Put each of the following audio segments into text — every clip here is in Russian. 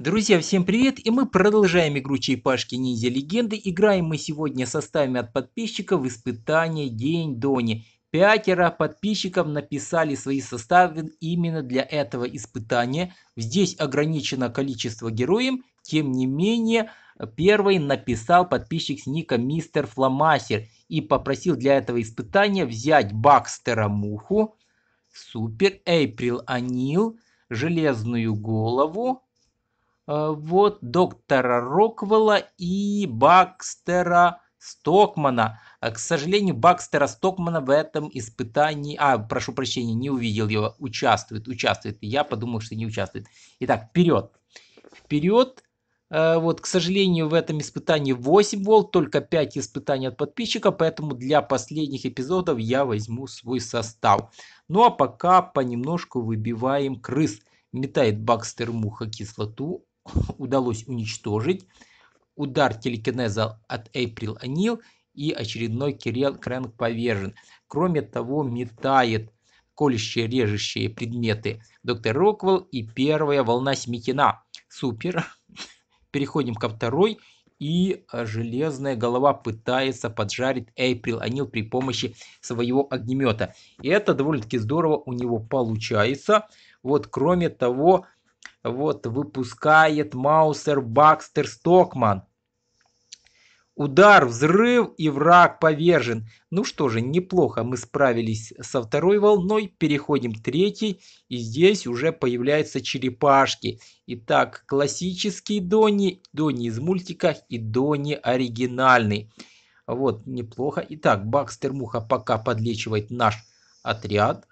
Друзья, всем привет! И мы продолжаем игру Черепашки Ниндзя Легенды. Играем мы сегодня составами от подписчиков испытания День Дони. Пятеро подписчиков написали свои составы именно для этого испытания. Здесь ограничено количество героев, тем не менее, первый написал подписчик с ника Мистер Фломасер и попросил для этого испытания взять Бакстера Муху, Супер Эйприл Анил, Железную Голову, Э, вот доктора Роквелла и Бакстера Стокмана. Э, к сожалению, Бакстера Стокмана в этом испытании... А, прошу прощения, не увидел его. Участвует, участвует. Я подумал, что не участвует. Итак, вперед. Вперед. Э, вот, к сожалению, в этом испытании 8 волт, только 5 испытаний от подписчика, поэтому для последних эпизодов я возьму свой состав. Ну а пока понемножку выбиваем крыс. Метает Бакстер муха кислоту, удалось уничтожить. Удар телекинеза от Эйприл Анил и очередной Кирилл Крэнк повержен. Кроме того, метает колющие режущие предметы доктор Роквелл и первая волна сметена. Супер. Переходим ко второй. И а, железная голова пытается поджарить Эйприл Анил при помощи своего огнемета. И это довольно-таки здорово у него получается. Вот кроме того, вот, выпускает Маусер Бакстер Стокман. Удар, взрыв и враг повержен. Ну что же, неплохо мы справились со второй волной. Переходим к третьей. И здесь уже появляются черепашки. Итак, классический Донни, Донни из мультика и Донни оригинальный. Вот, неплохо. Итак, Бакстер Муха пока подлечивает наш отряд.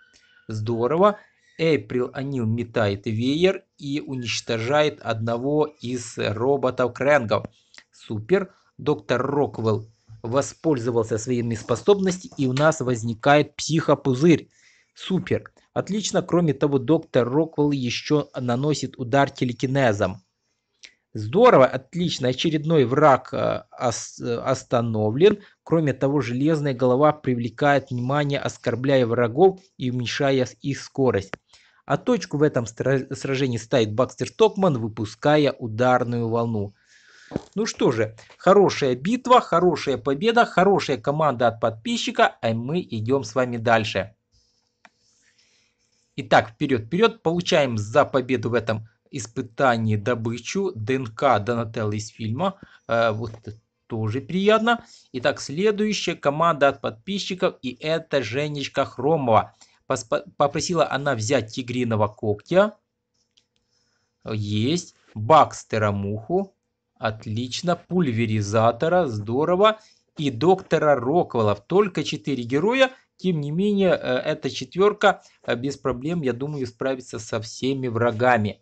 Здорово. Эйприл Анил метает веер и уничтожает одного из роботов Крэнгов. Супер. Доктор Роквелл воспользовался своими способностями и у нас возникает психопузырь. Супер. Отлично. Кроме того, доктор Роквелл еще наносит удар телекинезом. Здорово, отлично, очередной враг э, э, остановлен. Кроме того, железная голова привлекает внимание, оскорбляя врагов и уменьшая их скорость. А точку в этом сражении ставит Бакстер Токман, выпуская ударную волну. Ну что же, хорошая битва, хорошая победа, хорошая команда от подписчика, а мы идем с вами дальше. Итак, вперед-вперед, получаем за победу в этом испытание добычу ДНК Донателлы из фильма. Э, вот тоже приятно. Итак, следующая команда от подписчиков, и это Женечка Хромова. Попросила она взять тигриного когтя. Есть. Бакстера Муху. Отлично. Пульверизатора. Здорово. И доктора Роквелла. Только 4 героя. Тем не менее, э, эта четверка э, без проблем, я думаю, справится со всеми врагами.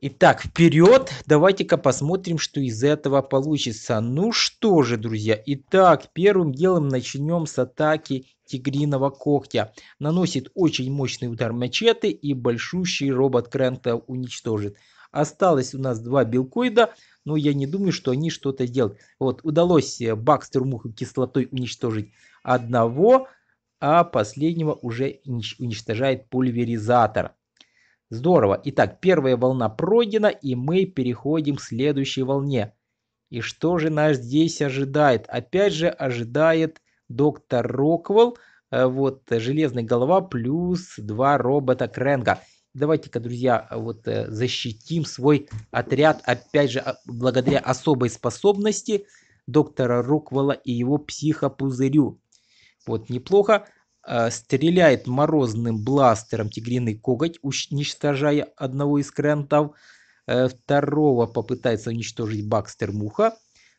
Итак, вперед. Давайте-ка посмотрим, что из этого получится. Ну что же, друзья. Итак, первым делом начнем с атаки тигриного когтя. Наносит очень мощный удар мачете и большущий робот Крэнкта уничтожит. Осталось у нас два билкоида, но я не думаю, что они что-то делают. Вот, удалось э, Бакстер муху кислотой уничтожить одного, а последнего уже уничтожает пульверизатор. Здорово. Итак, первая волна пройдена, и мы переходим к следующей волне. И что же нас здесь ожидает? Опять же ожидает доктор Роквелл, э, вот железная голова плюс два робота Кренга. Давайте-ка, друзья, вот э, защитим свой отряд, опять же, а, благодаря особой способности доктора Роквелла и его психопузырю. Вот, неплохо. Э, стреляет морозным бластером тигриный коготь, уничтожая одного из крентов. Э, второго попытается уничтожить Бакстер Муха.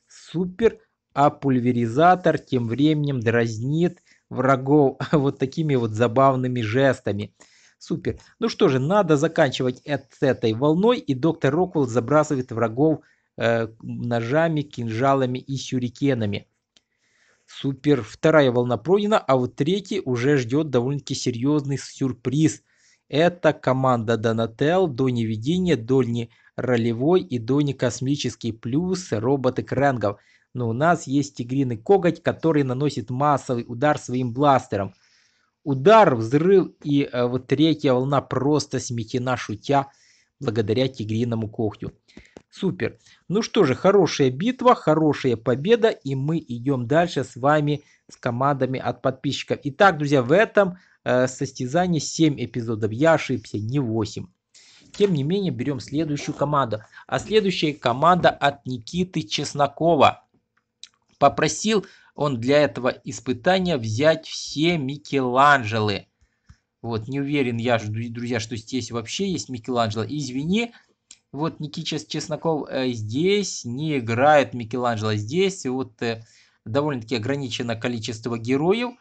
Супер. А пульверизатор тем временем дразнит врагов вот такими вот забавными жестами. Супер. Ну что же, надо заканчивать с этой волной. И доктор Роквелл забрасывает врагов э, ножами, кинжалами и сюрикенами супер вторая волна пройдена, а вот третий уже ждет довольно-таки серьезный сюрприз. Это команда Donatell, до неведения, до ролевой и до не космический плюс роботы Крэнгов. Но у нас есть тигриный коготь, который наносит массовый удар своим бластером. Удар, взрыв и э, вот третья волна просто сметена шутя благодаря тигриному когтю. Супер. Ну что же, хорошая битва, хорошая победа, и мы идем дальше с вами с командами от подписчиков. Итак, друзья, в этом э, состязании 7 эпизодов. Я ошибся, не 8. Тем не менее, берем следующую команду. А следующая команда от Никиты Чеснокова. Попросил он для этого испытания взять все Микеланджелы. Вот, не уверен я, друзья, что здесь вообще есть Микеланджело. Извини, вот Никита Чесноков э, здесь не играет Микеланджело. Здесь вот э, довольно-таки ограничено количество героев.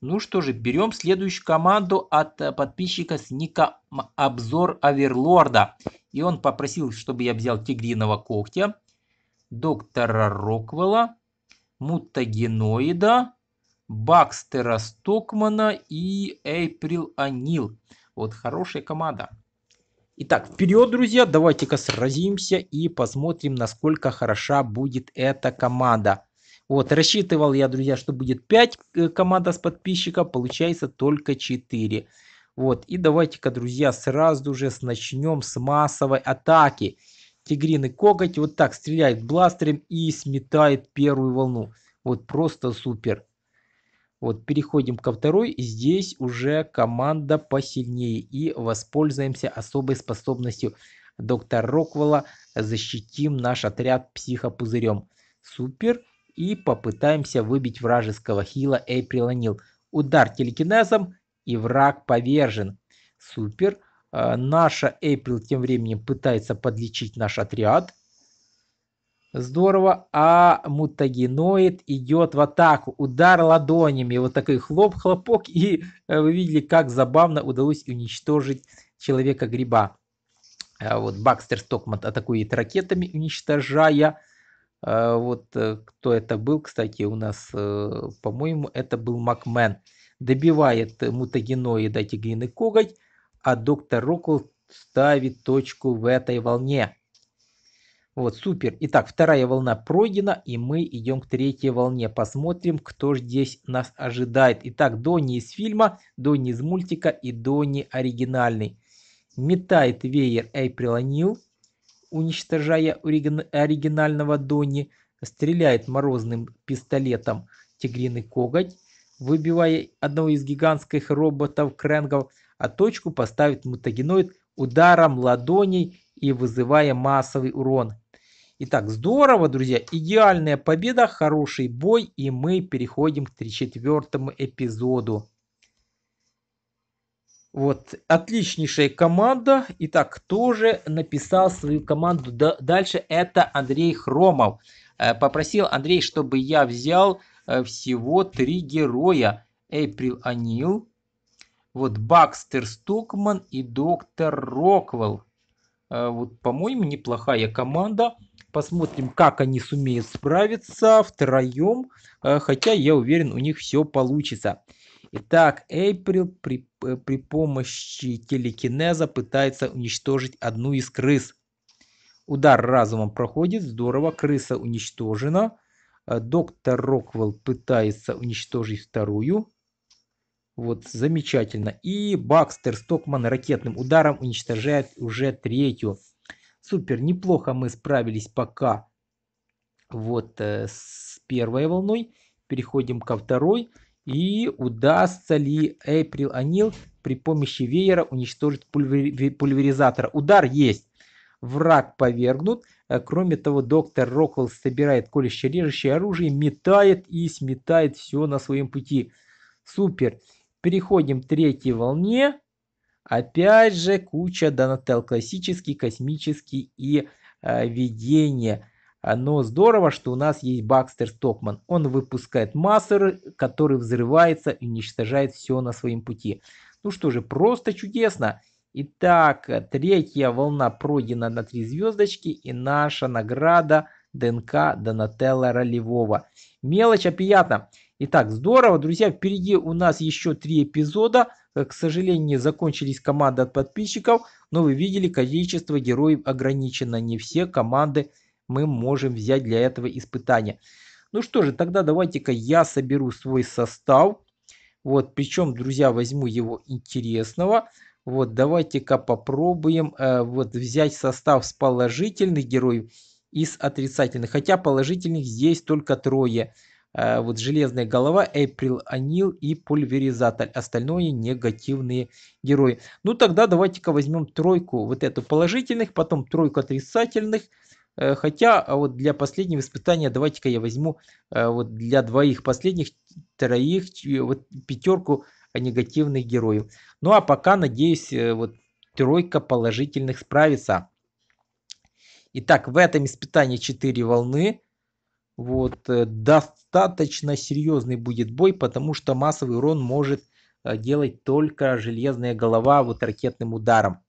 Ну что же, берем следующую команду от э, подписчика с ником Обзор Аверлорда И он попросил, чтобы я взял Тигриного Когтя, Доктора Роквелла, Мутагеноида, Бакстера Стокмана и Эйприл Анил. Вот хорошая команда. Итак, вперед, друзья, давайте-ка сразимся и посмотрим, насколько хороша будет эта команда. Вот, рассчитывал я, друзья, что будет 5 э, команда с подписчика, получается только 4. Вот, и давайте-ка, друзья, сразу же начнем с массовой атаки. Тигриный коготь вот так стреляет бластером и сметает первую волну. Вот просто супер. Вот, переходим ко второй. Здесь уже команда посильнее. И воспользуемся особой способностью доктора Роквелла. Защитим наш отряд психопузырем. Супер. И попытаемся выбить вражеского хила Эйприлонил. Удар телекинезом. И враг повержен. Супер. А, наша Эйприл тем временем пытается подлечить наш отряд. Здорово. А мутагеноид идет в атаку. Удар ладонями. Вот такой хлоп-хлопок. И э, вы видели, как забавно удалось уничтожить человека-гриба. А вот Бакстер Стокман атакует ракетами, уничтожая. А вот э, кто это был, кстати, у нас, э, по-моему, это был Макмен. Добивает мутагеноида тигриный коготь, а доктор Рокл ставит точку в этой волне. Вот, супер. Итак, вторая волна пройдена, и мы идем к третьей волне. Посмотрим, кто же здесь нас ожидает. Итак, Донни из фильма, Донни из мультика и Донни оригинальный. Метает веер Эйприл Анил, уничтожая оригинального Донни. Стреляет морозным пистолетом тигриный коготь, выбивая одного из гигантских роботов Кренгов, а точку поставит мутагеноид ударом ладоней и вызывая массовый урон. Итак, здорово, друзья. Идеальная победа, хороший бой. И мы переходим к четвертому эпизоду. Вот, отличнейшая команда. Итак, кто же написал свою команду? Дальше это Андрей Хромов. Э, попросил Андрей, чтобы я взял э, всего три героя. Эйприл Анил, вот Бакстер Стокман и доктор Роквелл. Э, вот, по-моему, неплохая команда. Посмотрим, как они сумеют справиться втроем. Э, хотя, я уверен, у них все получится. Итак, Эйприл при, э, при помощи телекинеза пытается уничтожить одну из крыс. Удар разумом проходит. Здорово, крыса уничтожена. Доктор Роквелл пытается уничтожить вторую. Вот, замечательно. И Бакстер Стокман ракетным ударом уничтожает уже третью. Супер, неплохо мы справились пока вот э, с первой волной. Переходим ко второй. И удастся ли Эйприл Анил при помощи веера уничтожить пульвери пульверизатора? Удар есть. Враг повергнут. Э, кроме того, доктор Роквелл собирает колюще-режущее оружие, метает и сметает все на своем пути. Супер. Переходим к третьей волне. Опять же куча Донател. Классический, космический и э, видение. Но здорово, что у нас есть Бакстер Стокман. Он выпускает массеры, который взрывается и уничтожает все на своем пути. Ну что же, просто чудесно. Итак, третья волна пройдена на три звездочки и наша награда ДНК Донателла Ролевого. Мелочь, а приятно. Итак, здорово, друзья, впереди у нас еще три эпизода. Э, к сожалению, закончились команды от подписчиков, но вы видели, количество героев ограничено. Не все команды мы можем взять для этого испытания. Ну что же, тогда давайте-ка я соберу свой состав. Вот, причем, друзья, возьму его интересного. Вот, давайте-ка попробуем э, вот взять состав с положительных героев и с отрицательных. Хотя положительных здесь только трое. Э, вот Железная голова, Эйприл Анил и Пульверизатор. Остальное негативные герои. Ну тогда давайте-ка возьмем тройку вот эту положительных, потом тройку отрицательных. Э, хотя а вот для последнего испытания давайте-ка я возьму э, вот для двоих последних, троих, вот пятерку негативных героев. Ну а пока, надеюсь, вот тройка положительных справится. Итак, в этом испытании 4 волны. Вот, даст достаточно серьезный будет бой, потому что массовый урон может э, делать только железная голова вот ракетным ударом.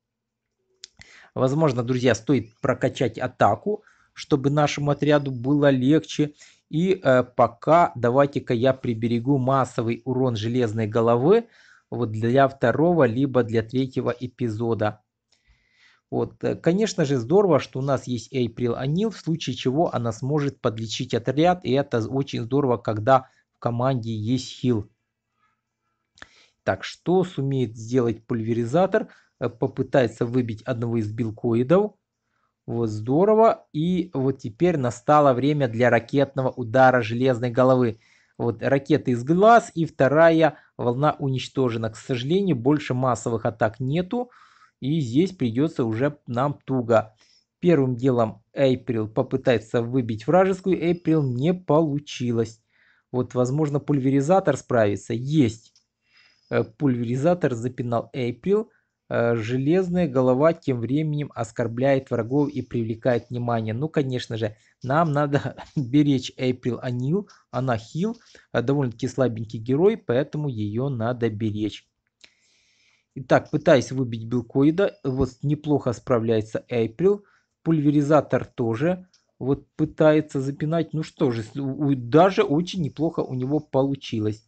Возможно, друзья, стоит прокачать атаку, чтобы нашему отряду было легче. И э, пока давайте-ка я приберегу массовый урон железной головы вот для второго либо для третьего эпизода. Вот. Э, конечно же, здорово, что у нас есть April Anil, в случае чего она сможет подлечить отряд, и это очень здорово, когда в команде есть хил. Так, что сумеет сделать пульверизатор? Э, попытается выбить одного из билкоидов. Вот здорово. И вот теперь настало время для ракетного удара железной головы. Вот ракеты из глаз и вторая волна уничтожена. К сожалению, больше массовых атак нету. И здесь придется уже нам туго. Первым делом Эйприл попытается выбить вражескую. Эйприл не получилось. Вот, возможно, пульверизатор справится. Есть. Э, пульверизатор запинал Эйприл. Э, железная голова тем временем оскорбляет врагов и привлекает внимание. Ну, конечно же, нам надо беречь Эйприл Анил. Она хил, э, довольно-таки слабенький герой, поэтому ее надо беречь. Итак, пытаясь выбить белкоида, вот неплохо справляется Эйприл. Пульверизатор тоже вот пытается запинать. Ну что же, даже очень неплохо у него получилось.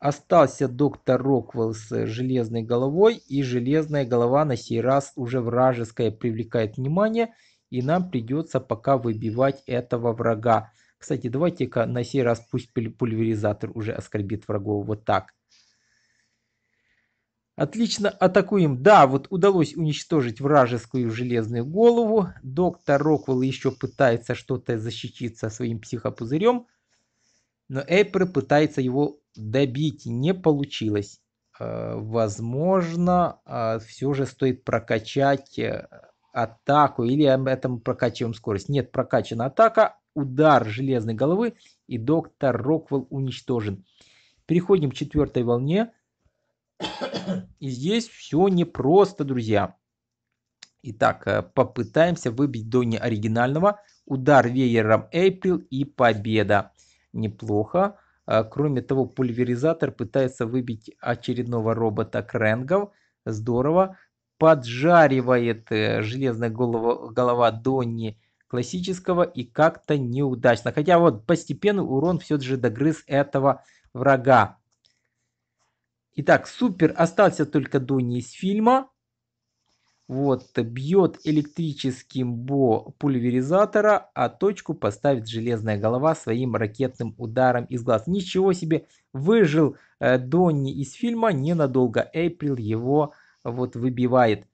Остался доктор Роквелл с железной головой. И железная голова на сей раз уже вражеская привлекает внимание. И нам придется пока выбивать этого врага. Кстати, давайте-ка на сей раз пусть пульверизатор уже оскорбит врагов вот так. Отлично атакуем. Да, вот удалось уничтожить вражескую железную голову. Доктор Роквелл еще пытается что-то защититься своим психопузырем. Но Эйпер пытается его добить. Не получилось. Э, возможно, э, все же стоит прокачать э, атаку. Или это мы прокачиваем скорость. Нет, прокачана атака. Удар железной головы. И доктор Роквелл уничтожен. Переходим к четвертой волне. И здесь все непросто, друзья. Итак, э, попытаемся выбить до неоригинального. Удар веером Эйприл и победа. Неплохо. Э, кроме того, пульверизатор пытается выбить очередного робота Кренгов. Здорово. Поджаривает э, железная голова, голова Донни классического и как-то неудачно. Хотя вот постепенно урон все же догрыз этого врага. Итак, супер остался только Донни из фильма. Вот, бьет электрическим бо пульверизатора, а точку поставит железная голова своим ракетным ударом из глаз. Ничего себе, выжил э, Донни из фильма ненадолго. Эйприл его вот выбивает.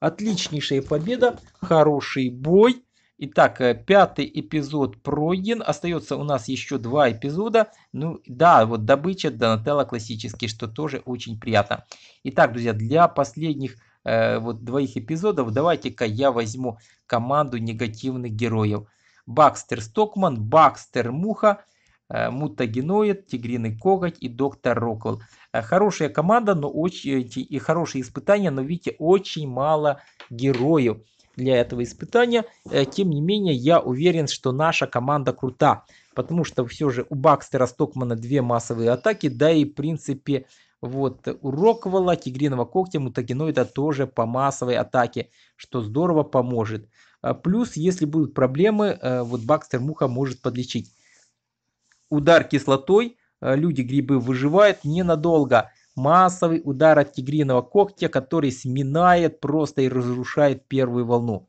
Отличнейшая победа, хороший бой. Итак, э, пятый эпизод пройден. Остается у нас еще два эпизода. Ну да, вот добыча Донателла классический, что тоже очень приятно. Итак, друзья, для последних э, вот двоих эпизодов давайте-ка я возьму команду негативных героев. Бакстер Стокман, Бакстер Муха, э, Мутагеноид, Тигриный Коготь и Доктор Роквелл. Э, хорошая команда но очень, э, и хорошие испытания, но видите, очень мало героев для этого испытания. Э, тем не менее, я уверен, что наша команда крута. Потому что все же у Бакстера Стокмана две массовые атаки. Да и в принципе вот у Роквелла, Тигриного когтя, Мутагеноида тоже по массовой атаке. Что здорово поможет. Э, плюс, если будут проблемы, э, вот Бакстер Муха может подлечить. Удар кислотой. Люди-грибы выживают ненадолго массовый удар от тигриного когтя, который сминает просто и разрушает первую волну.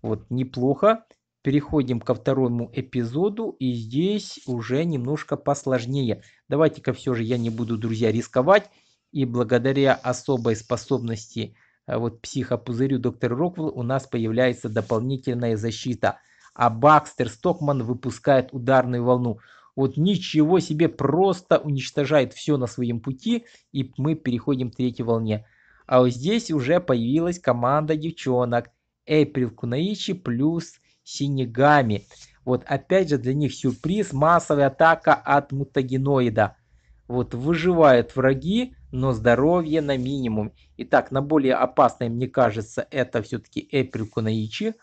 Вот неплохо. Переходим ко второму эпизоду, и здесь уже немножко посложнее. Давайте-ка все же я не буду, друзья, рисковать. И благодаря особой способности э, вот психопузырю доктор Роквелл у нас появляется дополнительная защита. А Бакстер Стокман выпускает ударную волну вот ничего себе, просто уничтожает все на своем пути, и мы переходим к третьей волне. А вот здесь уже появилась команда девчонок. Эйприл Кунаичи плюс Синегами. Вот опять же для них сюрприз, массовая атака от мутагеноида. Вот выживают враги, но здоровье на минимум. Итак, на более опасной, мне кажется, это все-таки Эйприл Кунаичи.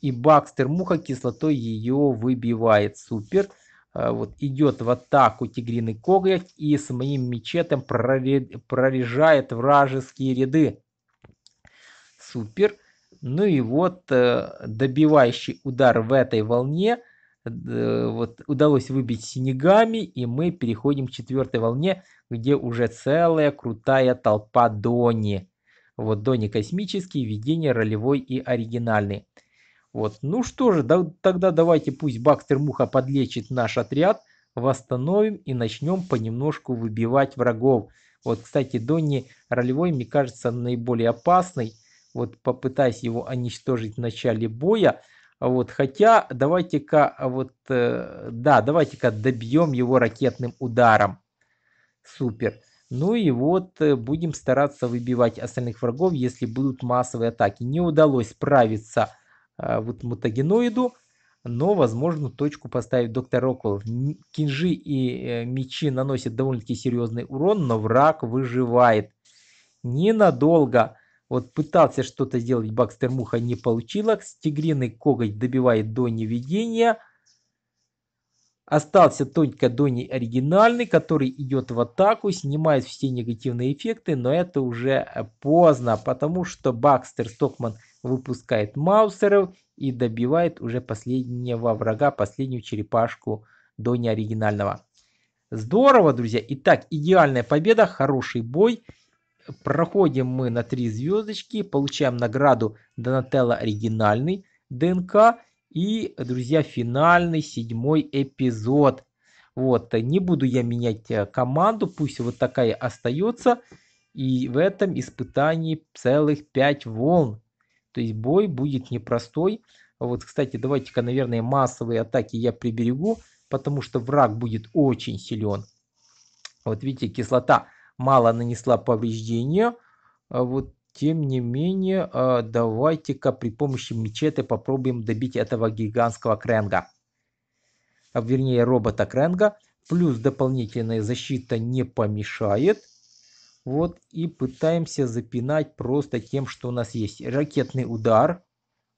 И Бакстер Муха кислотой ее выбивает. Супер. Э, вот, идет в атаку тигриный коготь и с моим мечетом прорежает вражеские ряды. Супер. Ну и вот э, добивающий удар в этой волне э, вот, удалось выбить синегами и мы переходим к четвертой волне, где уже целая крутая толпа Дони. Вот Дони космический, видение ролевой и оригинальный. Вот. Ну что же, да, тогда давайте пусть Бактер Муха подлечит наш отряд, восстановим и начнем понемножку выбивать врагов. Вот, кстати, Донни ролевой, мне кажется, наиболее опасный. Вот попытаюсь его уничтожить в начале боя. Вот, хотя давайте-ка вот, э, да, давайте-ка добьем его ракетным ударом. Супер. Ну и вот э, будем стараться выбивать остальных врагов, если будут массовые атаки. Не удалось справиться а, вот мутагеноиду, но, возможно, точку поставит доктор Роквелл. Кинжи и э, мечи наносят довольно-таки серьезный урон, но враг выживает. Ненадолго. Вот пытался что-то сделать Бакстер Муха, не получилось. Тигриный коготь добивает до неведения. Остался только Донни оригинальный, который идет в атаку, снимает все негативные эффекты, но это уже э, поздно, потому что Бакстер Стокман – выпускает маусеров и добивает уже последнего врага, последнюю черепашку до неоригинального. Здорово, друзья. Итак, идеальная победа, хороший бой. Проходим мы на 3 звездочки, получаем награду Донателло оригинальный ДНК. И, друзья, финальный седьмой эпизод. Вот, не буду я менять э, команду, пусть вот такая остается. И в этом испытании целых 5 волн. То есть бой будет непростой. Вот, кстати, давайте-ка, наверное, массовые атаки я приберегу, потому что враг будет очень силен. Вот видите, кислота мало нанесла повреждения. А вот, тем не менее, а, давайте-ка при помощи мечеты попробуем добить этого гигантского кренга. А, вернее, робота кренга. Плюс дополнительная защита не помешает. Вот и пытаемся запинать просто тем, что у нас есть. Ракетный удар.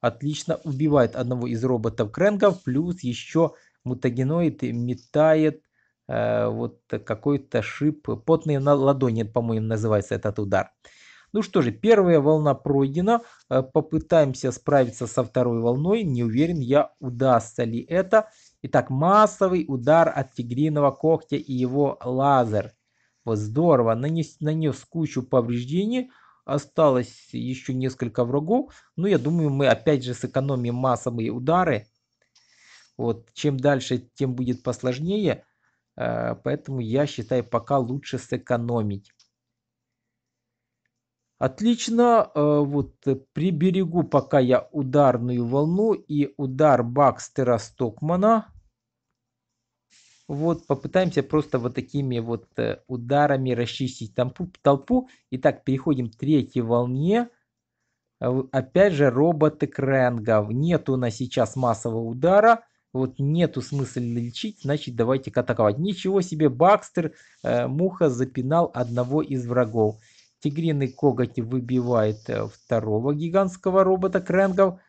Отлично убивает одного из роботов Кренгов. Плюс еще мутагеноид метает э, вот какой-то шип. Потные на ладони, по-моему, называется этот удар. Ну что же, первая волна пройдена. Э, попытаемся справиться со второй волной. Не уверен я, удастся ли это. Итак, массовый удар от тигриного когтя и его лазер здорово, нанес, нанес кучу повреждений, осталось еще несколько врагов, но ну, я думаю, мы опять же сэкономим массовые удары, вот, чем дальше, тем будет посложнее, э, поэтому я считаю, пока лучше сэкономить. Отлично, э, вот э, приберегу пока я ударную волну и удар Бакстера Стокмана. Вот попытаемся просто вот такими вот э, ударами расчистить толпу. толпу. Итак, переходим к третьей волне. Э, опять же, роботы Крэнгов. нету у нас сейчас массового удара. Вот нету смысла лечить, значит давайте-ка атаковать. Ничего себе, Бакстер, э, Муха запинал одного из врагов. Тигриный коготь выбивает э, второго гигантского робота Крэнгов.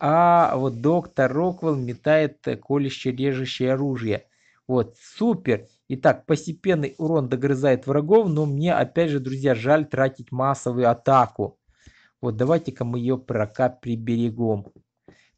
А вот доктор Роквелл метает колюще-режущее оружие. Вот, супер. Итак, постепенный урон догрызает врагов, но мне, опять же, друзья, жаль тратить массовую атаку. Вот, давайте-ка мы ее пока приберегом.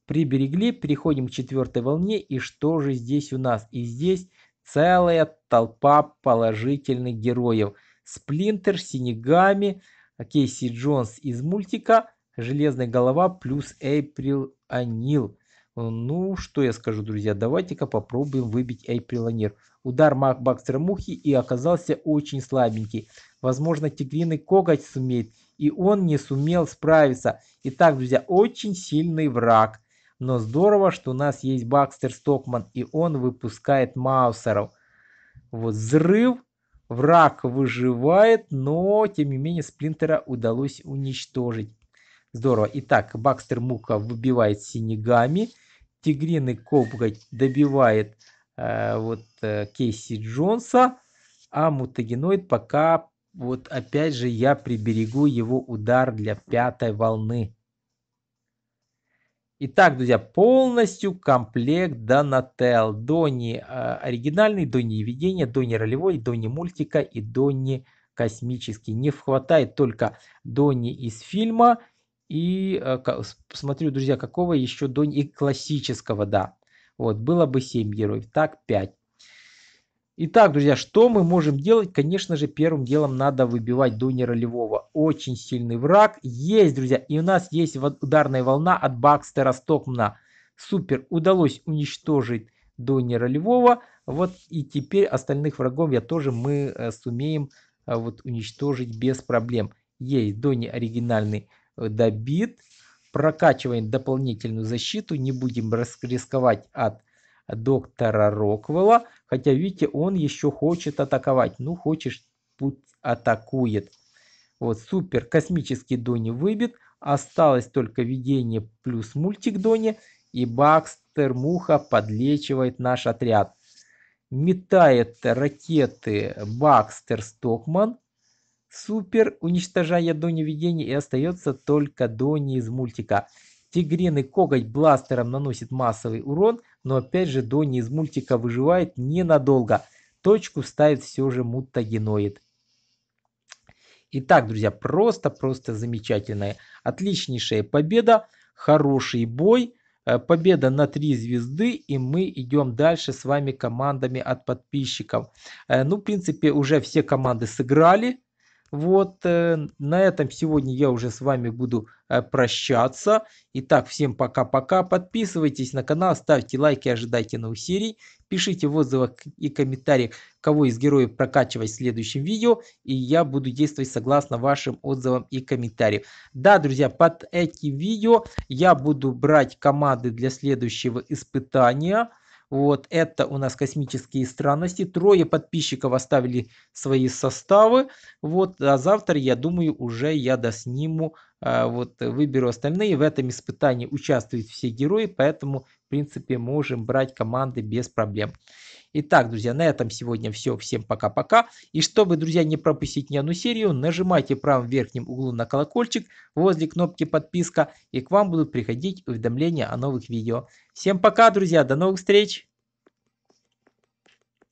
Приберегли, переходим к четвертой волне. И что же здесь у нас? И здесь целая толпа положительных героев. Сплинтер, Синегами, Кейси Джонс из мультика, Железная голова плюс Эйприл Анил. Э, ну, что я скажу, друзья, давайте-ка попробуем выбить Эйприлонер. Удар Макбакстера Мухи и оказался очень слабенький. Возможно, тигриный коготь сумеет, и он не сумел справиться. Итак, друзья, очень сильный враг. Но здорово, что у нас есть Бакстер Стокман, и он выпускает Маусеров. Вот взрыв, враг выживает, но тем не менее Сплинтера удалось уничтожить. Здорово. Итак, Бакстер Мука выбивает Синегами. Тигриный Копгач добивает э, вот э, Кейси Джонса, а мутагеноид пока, вот опять же, я приберегу его удар для пятой волны. Итак, друзья, полностью комплект Донател. Дони э, оригинальный, Дони видение, Дони ролевой, Дони мультика и Дони космический. Не хватает только Дони из фильма и э, смотрю, друзья, какого еще до и классического, да. Вот, было бы 7 героев, так 5. Итак, друзья, что мы можем делать? Конечно же, первым делом надо выбивать Донни ролевого. Очень сильный враг. Есть, друзья, и у нас есть ударная волна от Бакстера Стокмана. Супер, удалось уничтожить Донни ролевого. Вот и теперь остальных врагов я тоже мы э, сумеем э, вот уничтожить без проблем. Есть Донни оригинальный Добит, бит. Прокачиваем дополнительную защиту. Не будем рисковать от доктора Роквелла. Хотя, видите, он еще хочет атаковать. Ну, хочешь, путь атакует. Вот, супер. Космический Дони выбит. Осталось только видение плюс мультик Дони. И Бакстер Муха подлечивает наш отряд. Метает ракеты Бакстер Стокман. Супер, уничтожая Дони видений и остается только Дони из мультика. Тигриный коготь бластером наносит массовый урон, но опять же Дони из мультика выживает ненадолго. Точку ставит все же мутагеноид. Итак, друзья, просто-просто замечательная, отличнейшая победа, хороший бой, э, победа на 3 звезды и мы идем дальше с вами командами от подписчиков. Э, ну, в принципе, уже все команды сыграли, вот э, на этом сегодня я уже с вами буду э, прощаться. Итак, всем пока-пока. Подписывайтесь на канал, ставьте лайки, ожидайте новых серий. Пишите в отзывах и комментариях, кого из героев прокачивать в следующем видео. И я буду действовать согласно вашим отзывам и комментариям. Да, друзья, под эти видео я буду брать команды для следующего испытания. Вот это у нас космические странности. Трое подписчиков оставили свои составы. Вот, а завтра, я думаю, уже я досниму, а, вот выберу остальные. В этом испытании участвуют все герои, поэтому, в принципе, можем брать команды без проблем. Итак, друзья, на этом сегодня все. Всем пока-пока. И чтобы, друзья, не пропустить ни одну серию, нажимайте в правом верхнем углу на колокольчик возле кнопки подписка, и к вам будут приходить уведомления о новых видео. Всем пока, друзья, до новых встреч!